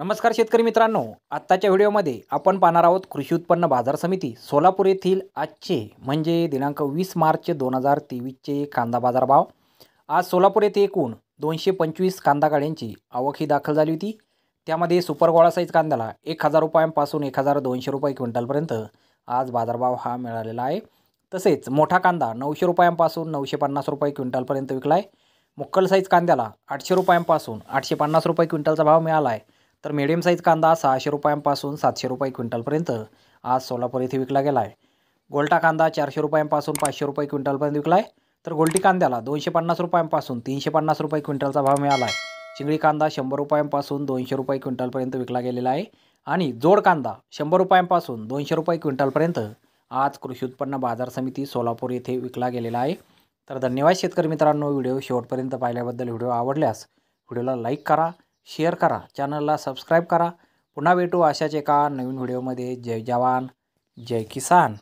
नमस्कार शेतकरी मित्रांनो आत्ताच्या व्हिडिओमध्ये आपण पाहणार आहोत कृषी उत्पन्न बाजार समिती सोलापूर येथील आजचे म्हणजे दिनांक वीस मार्च दोन हजार तेवीसचे कांदा बाजार भाव आज सोलापूर येथे एकूण दोनशे पंचवीस कांदा गाड्यांची आवक ही दाखल झाली होती त्यामध्ये सुपर गोळा साईज कांद्याला एक हजार रुपयांपासून एक हजार दोनशे रुपये क्विंटलपर्यंत आज बाजारभाव हा मिळालेला आहे तसेच मोठा कांदा नऊशे रुपयांपासून नऊशे पन्नास रुपये क्विंटलपर्यंत विकला आहे मुक्कल साईज कांद्याला आठशे रुपयांपासून आठशे पन्नास रुपये क्विंटलचा भाव मिळाला आहे तर मीडियम साईज कांदा सहाशे रुपयांपासून सातशे रुपये क्विंटलपर्यंत आज सोलापूर येथे विकला गेला आहे गोल्टा कांदा चारशे रुपयांपासून पाचशे रुपये क्विंटलपर्यंत विकला आहे तर गोल्टी कांद्याला दोनशे पन्नास रुपयांपासून तीनशे पन्नास रुपये क्विंटलचा भाव मिळाला आहे चिंगळी कांदा शंभर रुपयांपासून दोनशे रुपये क्विंटलपर्यंत विकला गेलेला आहे आणि जोड कांदा शंभर रुपयांपासून दोनशे रुपये क्विंटलपर्यंत आज कृषी उत्पन्न बाजार समिती सोलापूर येथे विकला गेलेला आहे तर धन्यवाद शेतकरी मित्रांनो व्हिडिओ शेवटपर्यंत पाहिल्याबद्दल व्हिडिओ आवडल्यास व्हिडिओला लाईक करा शेअर करा चॅनलला सबस्क्राईब करा पुन्हा भेटू अशाच एका नवीन व्हिडिओमध्ये जय जवान जय किसान